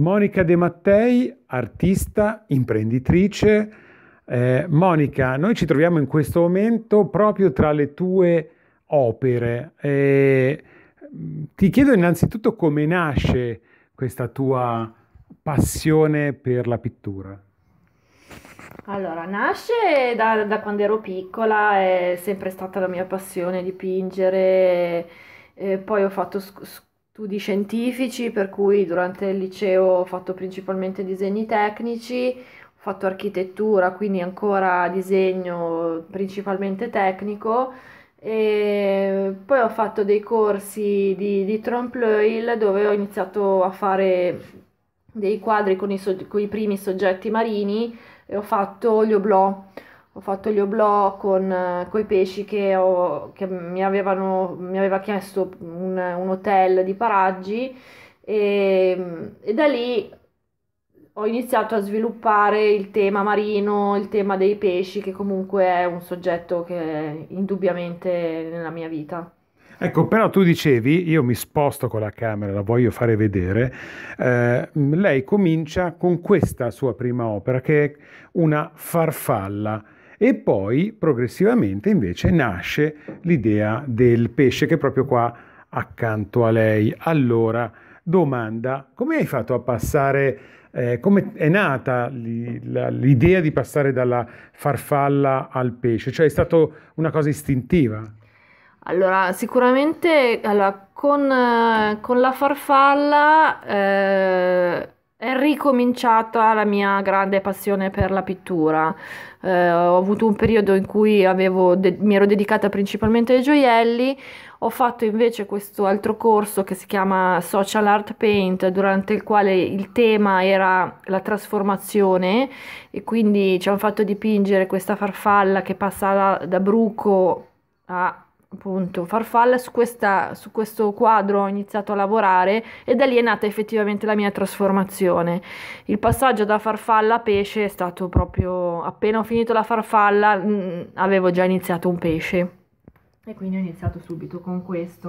Monica De Mattei, artista, imprenditrice. Eh, Monica, noi ci troviamo in questo momento proprio tra le tue opere. Eh, ti chiedo innanzitutto come nasce questa tua passione per la pittura. Allora, nasce da, da quando ero piccola, è sempre stata la mia passione dipingere, eh, poi ho fatto scuola studi scientifici, per cui durante il liceo ho fatto principalmente disegni tecnici, ho fatto architettura, quindi ancora disegno principalmente tecnico. E poi ho fatto dei corsi di, di trompe-l'oeil dove ho iniziato a fare dei quadri con i, con i primi soggetti marini e ho fatto gli oblò ho fatto gli oblò con, eh, i pesci che, ho, che mi, avevano, mi, aveva chiesto un, un hotel di Paraggi e, e, da lì ho iniziato a sviluppare il tema marino, il tema dei pesci, che comunque è un soggetto che è indubbiamente nella mia vita. Ecco, però tu dicevi, io mi sposto con la camera, la voglio fare vedere, eh, lei comincia con questa sua prima opera, che è una farfalla e poi progressivamente invece nasce l'idea del pesce che è proprio qua accanto a lei. Allora, domanda, come hai fatto a passare, eh, come è nata l'idea di passare dalla farfalla al pesce? Cioè è stata una cosa istintiva? Allora, sicuramente allora, con, eh, con, la farfalla eh, ricominciata la mia grande passione per la pittura. Eh, ho avuto un periodo in cui mi ero dedicata principalmente ai gioielli, ho fatto invece questo altro corso che si chiama Social Art Paint, durante il quale il tema era la trasformazione e quindi ci hanno fatto dipingere questa farfalla che passa da, da bruco a appunto farfalla su, questa, su questo quadro ho iniziato a lavorare e da lì è nata effettivamente la mia trasformazione il passaggio da farfalla a pesce è stato proprio appena ho finito la farfalla mh, mm, avevo già iniziato un pesce e quindi ho iniziato subito con questo